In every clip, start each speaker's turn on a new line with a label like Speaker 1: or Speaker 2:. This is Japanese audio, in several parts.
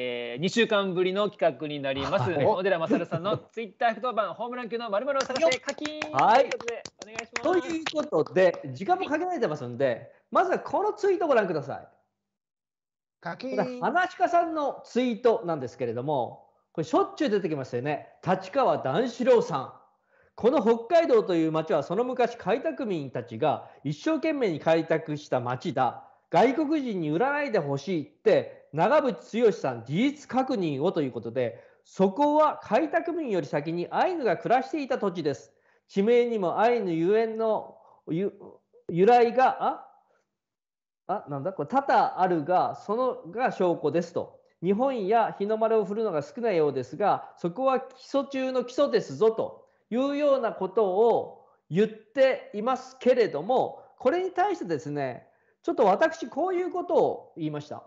Speaker 1: えー、2週間ぶりの企画になります。小寺まさんのツイッター1 1番ホームラン級の
Speaker 2: まるを探せ
Speaker 1: 課金はい。とい
Speaker 2: うことで時間も限られてますんで、まずはこのツイートをご覧ください。
Speaker 3: 課金。
Speaker 2: 話家さんのツイートなんですけれども、これしょっちゅう出てきましたよね。立川談志郎さん。この北海道という町はその昔開拓民たちが一生懸命に開拓した町だ。外国人に売らないでほしいって長渕剛さん事実確認をということで、そこは開拓民より先にアイヌが暮らしていた土地です。地名にもアイヌゆえんの由来が、あ、あなんだこれ多々あるが、そのが証拠ですと。日本や日の丸を振るのが少ないようですが、そこは基礎中の基礎ですぞというようなことを言っていますけれども、これに対してですね、ちょっと私、こういうことを言いました。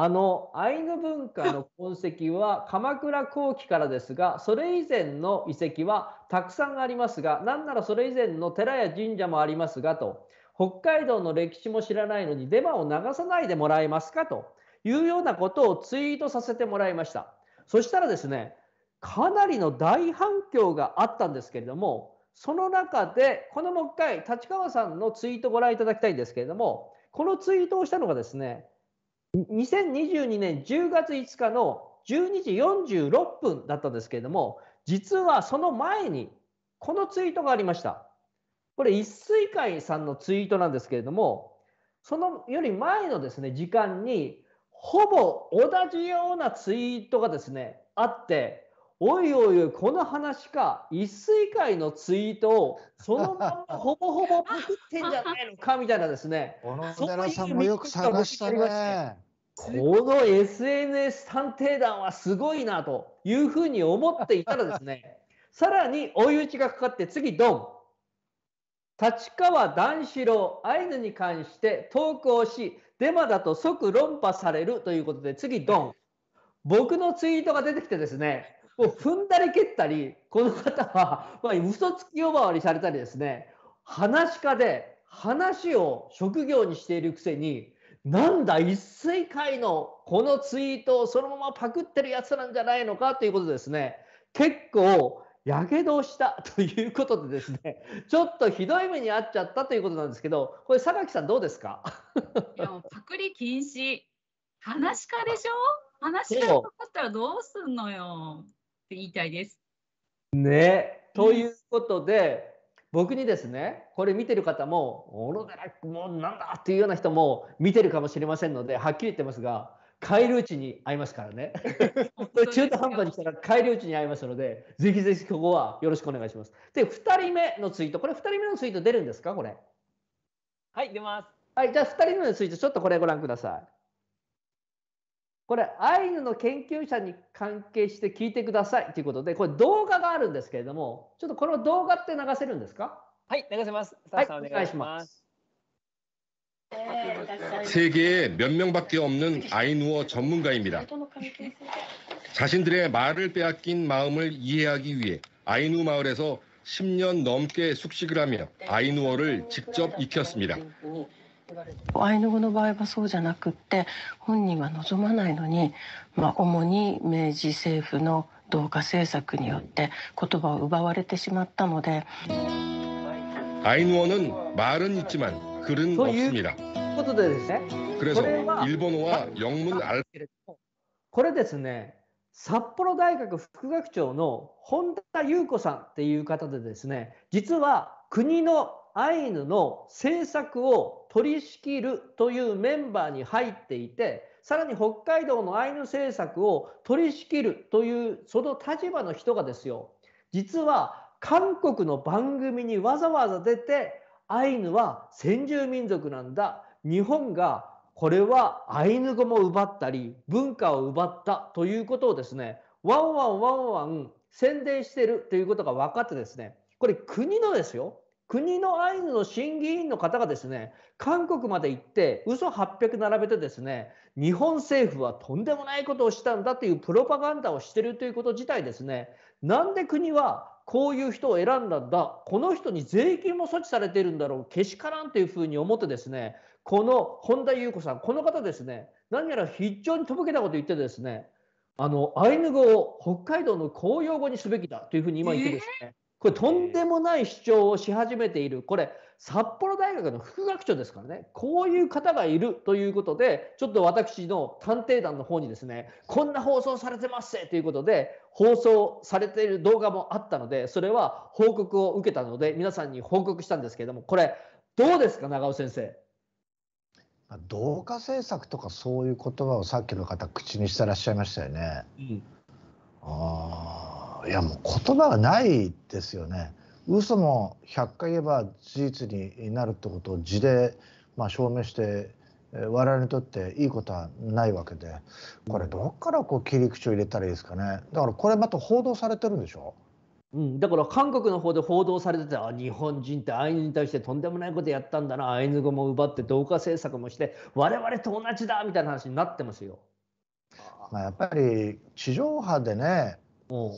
Speaker 2: あのアイヌ文化の痕跡は鎌倉後期からですがそれ以前の遺跡はたくさんありますが何ならそれ以前の寺や神社もありますがと北海道の歴史も知らないのにデマを流さないでもらえますかというようなことをツイートさせてもらいましたそしたらですねかなりの大反響があったんですけれどもその中でこのもう一回立川さんのツイートご覧いただきたいんですけれどもこのツイートをしたのがですね2022年10月5日の12時46分だったんですけれども、実はその前にこのツイートがありました。これ、一水会さんのツイートなんですけれども、そのより前のですね、時間に、ほぼ同じようなツイートがですね、あって、おいおいおい、この話か、一水会のツイートをそのまま ほぼほぼパクってんじゃないのかみたいなですね。小野寺さんもよく探したね。この SNS 探偵団はすごいなというふうに思っていたらですね、さらに追い打ちがかかって次ドン。立川談志郎、アイヌに関して投稿し、デマだと即論破されるということで次ドン。僕のツイートが出てきてですね、もう踏んだり蹴ったり、この方は、まあ、嘘つき呼ばわりされたりですね、話し家で話を職業にしているくせに、なんだ、一世界のこのツイートをそのままパクってるやつなんじゃないのかということですね、結構、やけどをした ということでですね、ちょっとひどい目に遭っちゃったということなんですけど、これ、榊さん、どうですか
Speaker 4: いやもうパクリ禁止、話し家でしょ話し家かったらどうすんのよ。言いたいです。
Speaker 2: ね。ということで、僕にですねこれ見てる方も「オロデラックもなんだ!」っていうような人も見てるかもしれませんのではっきり言ってますが帰り討ちに会いますからね 中途半端にしたら帰り討ちに会いますのでぜひぜひここはよろしくお願いします。で2人目のツイートこれ2人目のツイート出るんですかこれはい出ます。はいじゃあ2人目のツイートちょっとこれご覧ください。これ、アイヌの研究者に関係して聞いてくださいということで、これ動画があるんですけれども、ちょっとこの動画って流せるんですかはい、流せます。はい、お願いします。 세계에 몇 명밖에 없는 아이누어 전문가입니다. 자신들의 말을 빼앗긴 마음을 이해하기 위해 아이누 마을에서 10년 넘게 숙식을 하며 아이누어를 직접 익혔습니다.
Speaker 5: アイヌ語の場合はそうじゃなくって本人は望まないのに主に明治政府の同化政策によって言葉を奪われてしまったので。アイヌ語는말은있지만글은없습니다
Speaker 2: ことでですね。그래서
Speaker 5: 일본어와영문알
Speaker 2: これですね。札幌大学副学長の本田裕子さんっていう方でですね実は国のアイヌの政策を取り仕切るというメンバーに入っていてさらに北海道のアイヌ政策を取り仕切るというその立場の人がですよ実は韓国の番組にわざわざ出てアイヌは先住民族なんだ日本がこれはアイヌ語も奪ったり文化を奪ったということをですねワンワンワンワン宣伝してるということが分かってですねこれ国のですよ国のアイヌの審議委員の方がですね韓国まで行って嘘800並べてですね日本政府はとんでもないことをしたんだというプロパガンダをしてるということ自体ですねなんで国はこういう人を選んだんだこの人に税金も措置されているんだろうけしからんというふうに思ってですねこの本田裕子さんこの方ですね何やら非常にとぼけたこと言ってですねあのアイヌ語を北海道の公用語にすべきだというふうに今言ってですね、えーこれとんでもない主張をし始めているこれ札幌大学の副学長ですからねこういう方がいるということでちょっと私の探偵団の方にですねこんな放送されてますということで放送されている動画もあったのでそれは報告を受けたので皆さんに報告したんですけれどもこれどうですか長尾先生。
Speaker 3: 同化政策とかそういう言葉をさっきの方口にしてらっしゃいましたよね。うん、ああいやもう言葉がないですよね。嘘も100回言えば事実になるってことを字で、まあ、証明して我々にとっていいことはないわけでこれどっからこう切り口を入れたらいいですかねだからこれまた報道されてるんでしょうん、だから韓
Speaker 2: 国の方で報道されてた日本人ってアイヌに対してとんでもないことやったんだなアイヌ語も奪って同化政策もして我々と同じだみたいな話になってますよ。
Speaker 3: まあ、やっぱり地上波でね、う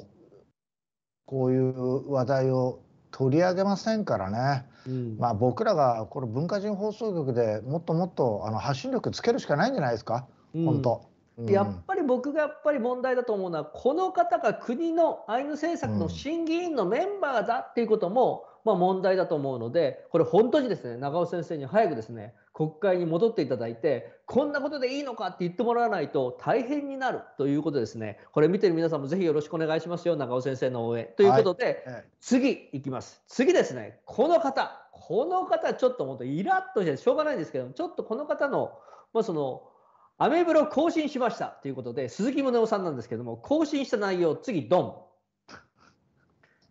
Speaker 3: こういう話題を取り上げませんからね、うん、まあ、僕らがこの文化人放送局でもっともっとあの発信力つけるしかないんじゃないですか、うん、本当。やっぱり僕
Speaker 2: がやっぱり問題だと思うのはこの方が国のアイヌ政策の審議委員のメンバーだっていうことも、まあ、問題だと思うのでこれ本当にですね長尾先生に早くですね国会に戻っていただいてこんなことでいいのかって言ってもらわないと大変になるということですねこれ見てる皆さんもぜひよろしくお願いしますよ長尾先生の応援ということで、はい、次いきます次ですねこの方この方ちょっともっとイラッとしてしょうがないんですけどちょっとこの方のまあ、そのアメブロ更新しましたということで鈴木宗男さんなんですけども更新した内容次ドン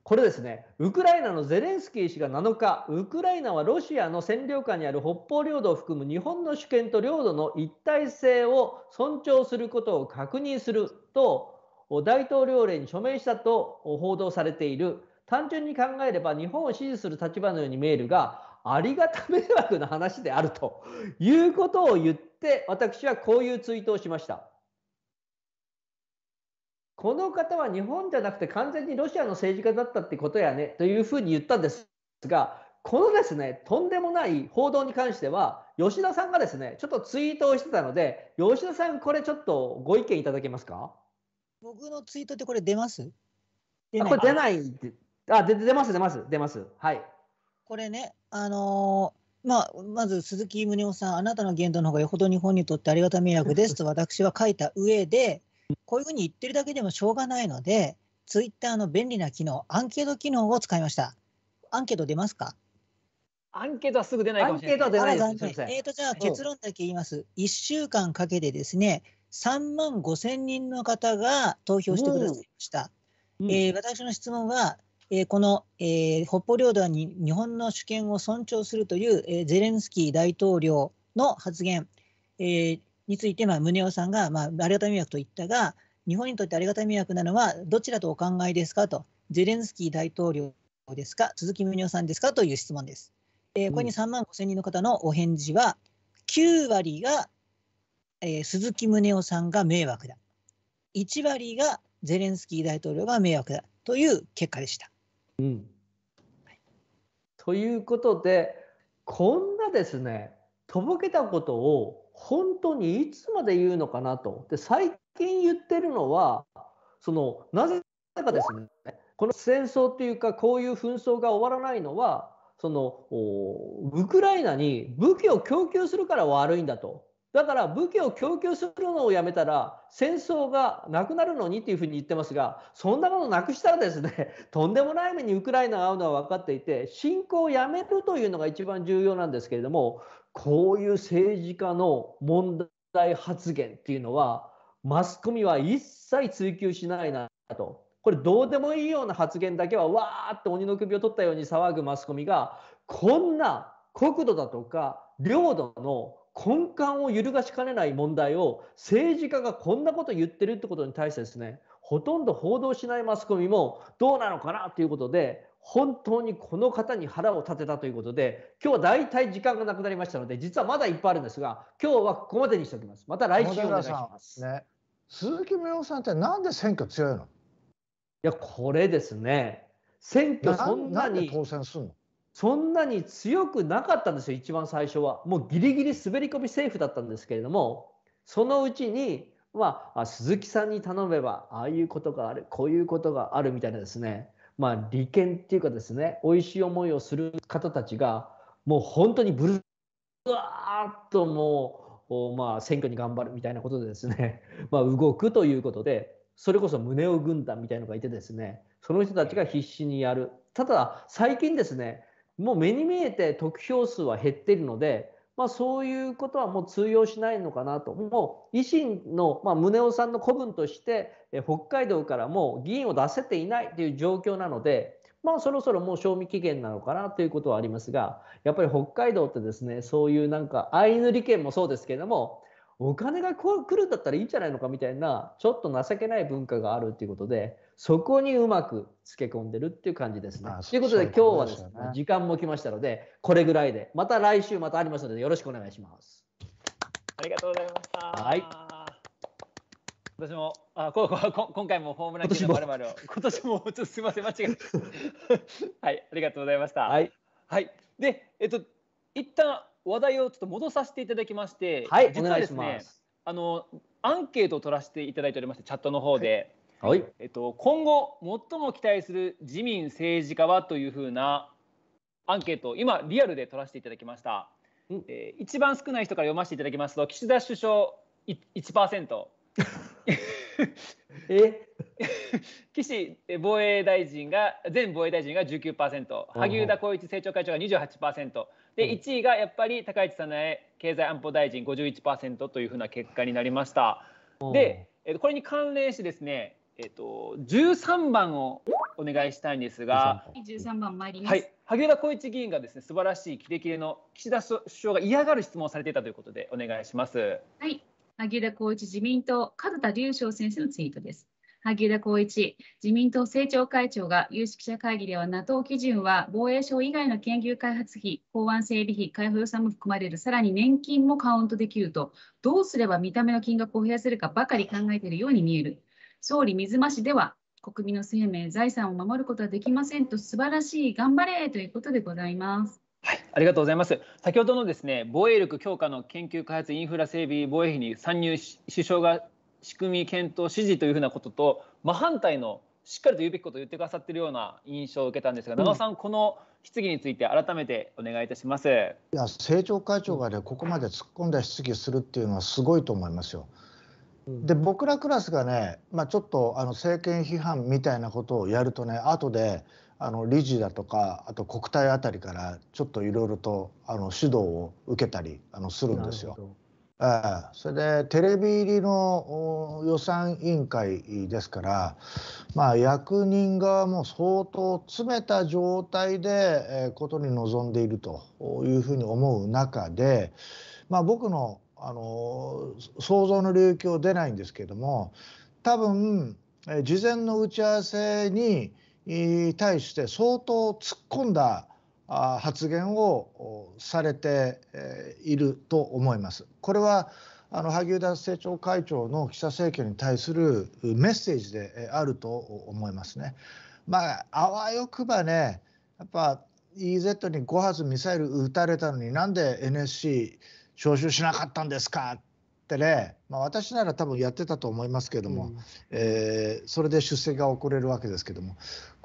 Speaker 2: これですね、ウクライナのゼレンスキー氏が7日、ウクライナはロシアの占領下にある北方領土を含む日本の主権と領土の一体性を尊重することを確認すると大統領令に署名したと報道されている単純に考えれば日本を支持する立場のように見えるがありがた迷惑な話であるということを言って私はこういうツイートをしました。この方は日本じゃなくて完全にロシアの政治家だったってことやねというふうに言ったんですが、このですね、とんでもない報道に関しては、吉田さんがですね、ちょっとツイートをしてたので、吉田さん、これちょっとご意見いただけますか
Speaker 5: 僕のツイートってこれ出ます
Speaker 2: 出これ出ないあ出、出ます、出ます、出ます。はい。
Speaker 5: これね、あのー、まあ、まず鈴木宗男さん、あなたの言動の方がよほど日本にとってありがた迷惑ですと私は書いた上で、こういうふうに言ってるだけでもしょうがないので、ツイッターの便利な機能、アンケート機能を使いました。アンケート出ますか
Speaker 1: アンケートはすぐ出ないかもしれない。ないえー、と、じゃあ結論
Speaker 5: だけ言います。1週間かけてですね、3万5千人の方が投票してくださいました。うん、えー、私の質問は、えー、この、えー、北方領土に日本の主権を尊重するという、えー、ゼレンスキー大統領の発言、えー、について、まあ、宗男さんが、まあ、ありがた迷惑と言ったが、日本にとってありがた迷惑なのはどちらとお考えですかと、ゼレンスキー大統領ですか、鈴木宗男さんですかという質問です。えー、これに3万5000人の方のお返事は、9割が、えー、鈴木宗男さんが迷惑だ、1割がゼレンスキー大統領が迷惑だという結果でした。うん、は
Speaker 2: い、ということで、こんなですね、とぼけたことを本当にいつまで言うのかなと。で最近言ってるのはそのなぜかですねこの戦争というかこういう紛争が終わらないのはそのウクライナに武器を供給するから悪いんだと。だから武器を供給するのをやめたら戦争がなくなるのにっていうふうに言ってますがそんなものなくしたらですね とんでもない目にウクライナが合うのは分かっていて侵攻をやめるというのが一番重要なんですけれどもこういう政治家の問題発言っていうのはマスコミは一切追及しないなとこれどうでもいいような発言だけはわーって鬼の首を取ったように騒ぐマスコミがこんな国土だとか領土の根幹を揺るがしかねない問題を政治家がこんなこと言ってるってことに対してですねほとんど報道しないマスコミもどうなのかなということで本当にこの方に腹を立てたということで、今日は大体時間がなくなりましたので、実はまだいっぱいあるんですが、今日はここまでにしておきます。また来週お願いします。ね、鈴木宗男さんってなんで選挙強いのいや、これですね。選挙そんなに当選すのそんなに強くなかったんですよ、一番最初は。もうギリギリ滑り込みセーフだったんですけれども、そのうちに、まあ、鈴木さんに頼めば、ああいうことがある、こういうことがあるみたいなですね、まあ、利権っていうかですね美味しい思いをする方たちがもう本当にブルっーッともう、まあ、選挙に頑張るみたいなことでですね、まあ、動くということでそれこそをぐ軍団みたいのがいてですねその人たちが必死にやるただ最近ですねもう目に見えて得票数は減っているのでまあ、そういうことはもう通用しないのかなともう維新の、まあ、宗男さんの子分として北海道からもう議員を出せていないという状況なので、まあ、そろそろもう賞味期限なのかなということはありますがやっぱり北海道ってですねそういうなんかアイヌ利権もそうですけれどもお金が来るんだったらいいんじゃないのかみたいな、ちょっと情けない文化があるっていうことで、そこにうまくつけ込んでるっていう感じですね。ということで、今日はですね、時間も来ましたので、これぐらいで、また来週またありますので、よろしくお願いします。
Speaker 1: ありがとうございました。はい。私も、あ、こ、こ、今回もホームラン級のまるまるを、今年も、ちょっとすみません、間違えた。はい、ありがとうございました。はい。はい。で、えっと、一旦話題をちょっと戻させていただきまして、はい、実はですね、あのアンケートを取らせていただいておりましてチャットの方で、はい、えっと今後最も期待する自民政治家はというふうなアンケートを今リアルで取らせていただきました。うん、えー、一番少ない人から読ませていただきますと岸田首相1%。え 岸防衛大臣が前防衛大臣が19%萩生田光一政調会長が28%で1位がやっぱり高市早苗経済安保大臣51%というふうな結果になりました。でこれに関連してですね、えっと、13番をお願いしたいんですが
Speaker 4: 13番参ります、はい、
Speaker 1: 萩生田光一議員がですね素晴らしいキレキレの岸田首相が嫌がる質問をされていたということでお願いします。
Speaker 4: はい萩生田光一自民党、門田隆翔先生のツイートです。萩生田光一自民党政調会長が有識者会議では NATO 基準は防衛省以外の研究開発費、港湾整備費、開放予算も含まれる、さらに年金もカウントできると、どうすれば見た目の金額を増やせるかばかり考えているように見える。総理水増しでは国民の生命、財産を守ることはできませんと、素晴らしい、頑張れということでございます。
Speaker 1: はい、ありがとうございます。先ほどのですね、防衛力強化の研究開発インフラ整備防衛費に参入し、首相が仕組み検討指示というふうなことと、真反対のしっかりと言うべきことを言ってくださっているような印象を受けたんですが、長尾さん、この質疑について改めてお願いいたします。い
Speaker 3: や、政調会長がね、ここまで突っ込んだ質疑するっていうのはすごいと思いますよ。で僕らクラスがね、まあ、ちょっとあの政権批判みたいなことをやるとね後であの理事だとかあと国体あたりからちょっといろいろとあの指導を受けたりあのするんですよ。えー、それでテレビ入りの予算委員会ですから、まあ、役人側も相当詰めた状態で、えー、ことに臨んでいるというふうに思う中で、まあ、僕のあの想像の領域を出ないんですけども多分、えー、事前の打ち合わせに、に対して相当突っ込んだ発言をされていると思います。これはあの萩生田政調会長の岸田政権に対するメッセージであると思いますね。まあ、あわよくばね、やっぱ EZ に5発ミサイル撃たれたのになんで NSC 招集しなかったんですかってね、まあ、私なら多分やってたと思いますけども、うん、えー、それで出席が遅れるわけですけども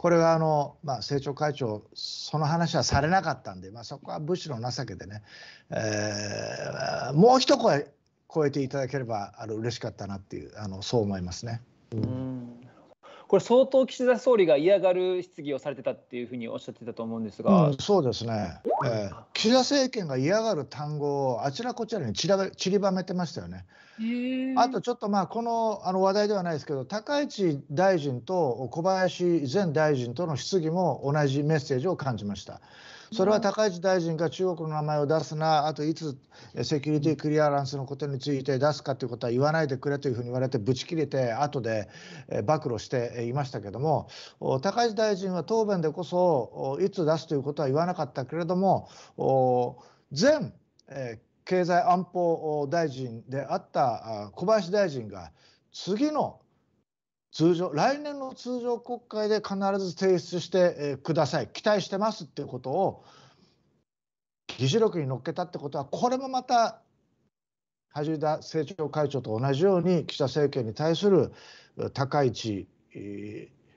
Speaker 3: これはあの、まあ、政調会長その話はされなかったんで、まあ、そこは武士の情けでね、えー、もう一声超えていただければあの嬉しかったなっていうあのそう思いますね。う
Speaker 1: んこれ相当岸田総理が嫌がる質疑をされてたっていうふうにお
Speaker 3: っしゃってたと思うんですが、うん、そうですね、えー、岸田政権が嫌がる単語をあちらこちらに散ら散りばめてましたよね。あとちょっとまあこのあの話題ではないですけど高市大臣と小林前大臣との質疑も同じメッセージを感じました。それは高市大臣が中国の名前を出すな、あといつセキュリティクリアランスのことについて出すかということは言わないでくれというふうに言われて、ぶち切れて、後で暴露していましたけども、高市大臣は答弁でこそ、いつ出すということは言わなかったけれども、前、え経済安保大臣であった小林大臣が、次の通常来年の通常国会で必ず提出してください期待してますっていうことを議事録に載っけたってことはこれもまた萩生田政調会長と同じように岸田政権に対する高市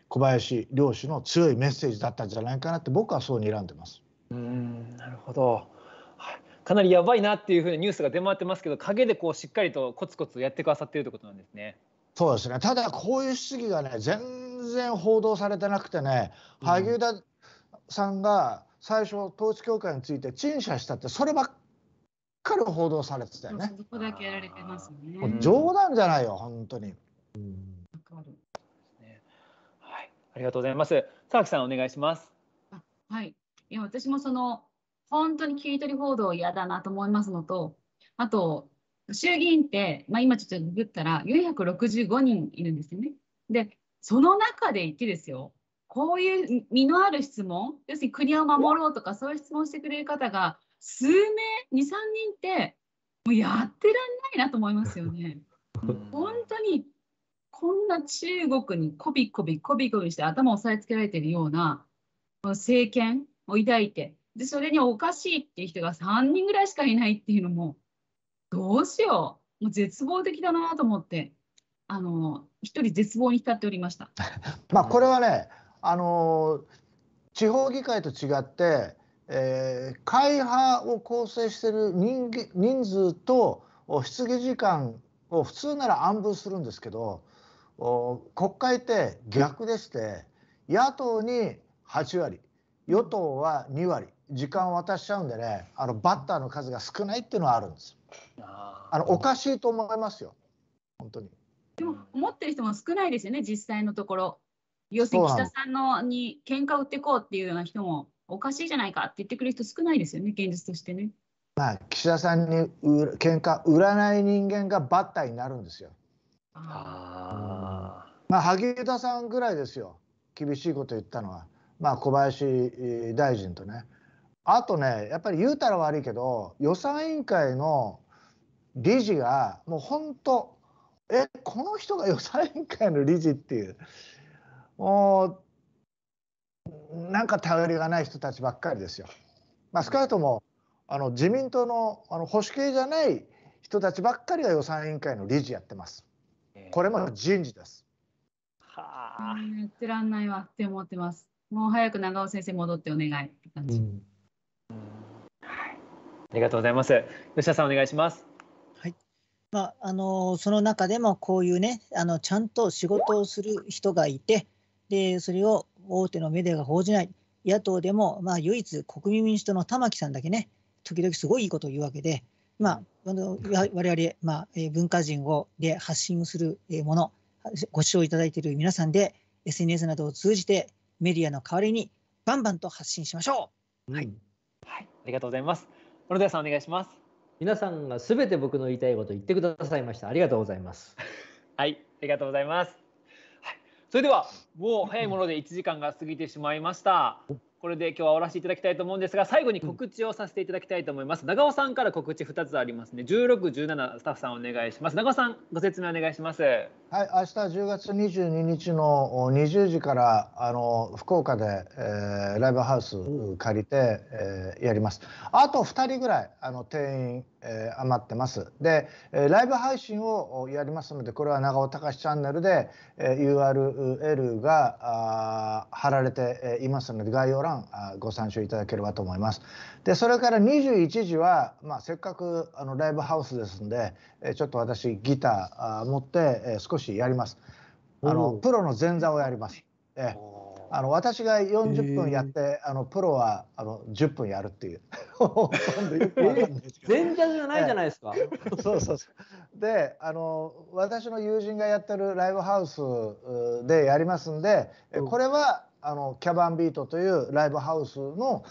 Speaker 3: 小林両氏の強いメッセージだったんじゃないかなって僕はそう睨んでます。
Speaker 1: うんなるほどかなりやばいなっていうふうにニュースが出回ってますけど陰でこうしっかりとコツコツやってくださってるってことなんですね。
Speaker 3: そうですねただこういう質疑がね全然報道されてなくてね、萩生田さんが最初統一教会について陳謝したってそればっかり報道されてたよね。
Speaker 4: そこだけやられてますね。冗談じゃない
Speaker 3: よ本当に。うん、は
Speaker 1: い、ありがとうございます。沢木さんお願いします。
Speaker 4: はい。いや私もその本当に切り取り報道嫌だなと思いますのと、あと衆議院って、まあ、今ちょっとググったら465人いるんですよね。で、その中でいてですよ、こういう身のある質問、要するに国を守ろうとか、そういう質問してくれる方が、数名、2、3人って、もうやってらんないなと思いますよね。本当にこんな中国にこびこびこびこびして頭を押さえつけられてるような政権を抱いてでそれにおかしいっていう人が3人ぐらいしかいないっていうのもどうしようもう絶望的だなと思ってあの一人絶望に浸っておりました。
Speaker 3: まあこれはねあの地方議会と違って、えー、会派を構成している人人数と質疑時間を普通なら暗分するんですけど国会って逆でして野党に8割与党は2割時間を渡しちゃうんでねあのバッターの数が少ないっていうのはあるんです。あのおかしいと思いますよ、本当に。でも、
Speaker 4: 思ってる人も少ないですよね、実際のところ。要するに、岸田さんのに喧嘩売ってこうっていうような人も、おかしいじゃないかって言ってくる人、少ないですよね、現実としてね。
Speaker 3: まあ、岸田さんにう喧嘩売らない人間がバッタになるんですよ。あまあ、萩生田さんぐらいですよ、厳しいこと言ったのは、まあ、小林大臣とね。あとねやっぱり言うたら悪いけど予算委員会の理事がもう本当えこの人が予算委員会の理事っていうもうなんか頼りがない人たちばっかりですよ。まあ、少なくともあの自民党のあの保守系じゃない人たちばっかりが予算委員会の理事やってます。これも人事です。
Speaker 4: はあ。やってらんないわって思ってます。もう早く長尾先生戻っ
Speaker 5: てお願いって
Speaker 1: 感じ。うんありがとうございます。吉田さんお願いします。
Speaker 5: はい。まああのその中でもこういうねあのちゃんと仕事をする人がいてでそれを大手のメディアが報じない野党でもまあ唯一国民民主党の玉木さんだけね時々すごいいいことを言うわけで。まあ、あの我々、まあ、文化人をで発信するものご視聴いただいている皆さんで SNS などを通じてメディアの代わりにバンバンと発信しましょ
Speaker 1: う。はい、はい、ありがとうございます。小野寺さんお願いし
Speaker 2: ます皆さんがすべて僕の言いたいこと言ってくださいましたありがとうございます
Speaker 1: はいありがとうございます、はい、それではもう早いもので1時間が過ぎてしまいましたこれで今日は終わらせていただきたいと思うんですが最後に告知をさせていただきたいと思います、うん、長尾さんから告知二つありますね十六、十七、スタッフさんお願いします長尾さんご説明お願いしますはい
Speaker 3: 明日十月二十二日の二十時からあの福岡で、えー、ライブハウス借りて、えー、やりますあと二人ぐらいあの店員えー、余ってます。で、えライブ配信をやりますので、これは長尾隆チャンネルで、え URL が貼られていますので、概要欄あご参照いただければと思います。で、それから21時は、まあ、せっかくあのライブハウスですんで、えちょっと私ギター持って、え少しやります。あのプロの前座をやります。えーあの私が40分やって、あのプロはあの10分やるっていう 全然じゃないじゃないですか。そうそうそうであの私の友人がやってるライブハウスでやりますんで、うん、これはあのキャバンビートというライブハウスの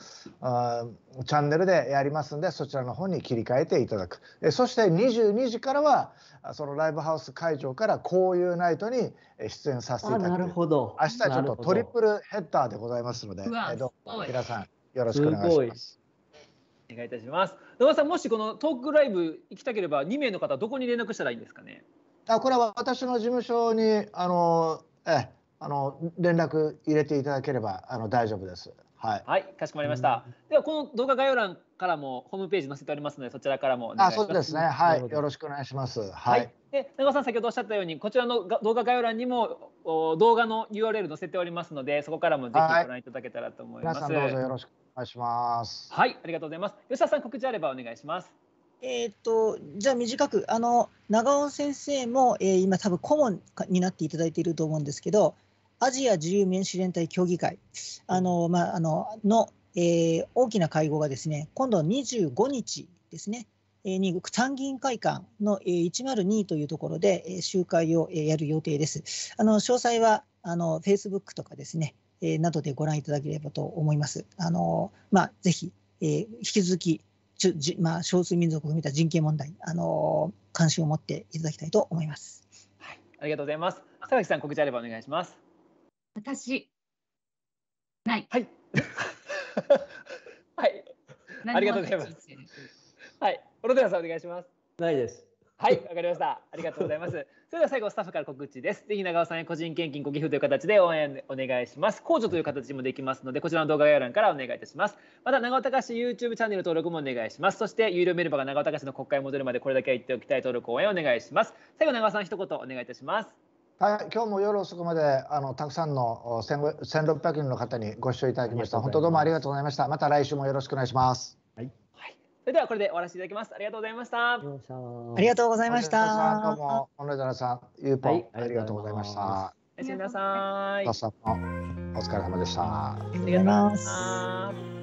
Speaker 3: チャンネルでやりますんでそちらの方に切り替えていただくえそして22時からはそのライブハウス会場からこういうナイトに出演させていただきます明日ちょっとトリプルヘッダーでございますのでえどうも
Speaker 1: 皆さん
Speaker 3: よろしくお願いします
Speaker 1: お願いいたします野田さんもしこのトークライブ行きたければ2名の方どこに連絡したらいいんですかね
Speaker 3: あこれは私の事務所にあのえあの連絡入れていただければあの大丈夫です。はい、
Speaker 1: はい、かしこまりました。うん、ではこの動画概要欄からもホームページ載せておりますのでそちらからもあそうですねはいよろ
Speaker 3: しくお願いします。はい、はい、
Speaker 1: で長尾さん先ほどおっしゃったようにこちらの動画概要欄にもお動画の URL 載せておりますのでそこからもぜひご覧いただけたらと思います。はい、どうぞ
Speaker 3: よろしくお願いします。
Speaker 1: はいありがとうございます。吉田さん告知あればお願いします。
Speaker 5: えーと、とじゃあ短くあの長尾先生も、えー、今多分顧問になっていただいていると思うんですけどアジア自由民主連帯協議会あの、まあ、あのの、えー、大きな会合がですね今度は25日ですね、えに参議院会館のえ102というところでえ集会をえやる予定です。あの詳細はあの Facebook とかですね、えなどでご覧いただければと思います。あのまあ、ぜひ、えー、引き続きまあ、少数民族を含めた人権問題、あの関心を持っていただきたいと思います。
Speaker 1: はい、ありがとうございます。佐々木さん、告知あればお願いします。私ない。はい。はい。ありがとうございます。はい、小野寺さんお願いします。ないです。はい、わかりました。ありがとうございます。それでは最後スタッフから告知です。ぜひ長尾さんへ個人献金ご寄付という形で応援お願いします。控除という形もできますので、こちらの動画概要欄からお願いいたします。また長尾隆 YouTube チャンネル登録もお願いします。そして有料メルマが長尾隆の国会戻るまでこれだけは言っておきたい登録応援お願いします。最後長尾さん一言お願いいたします。
Speaker 3: はい、今日も夜遅くまであのたくさんの1600人の方にご視聴いただきました。本当どうもありがとうございました。また来週もよろしくお願いします。はい。は
Speaker 1: い、それではこれで終わらせていただきます。ありがとうございました。ありがとうございました。どうも
Speaker 3: 小野寺さん、ゆうぽん、ありがとうございました。
Speaker 1: おやすみなさい。お
Speaker 3: 疲れ様でした。ありがとうございます。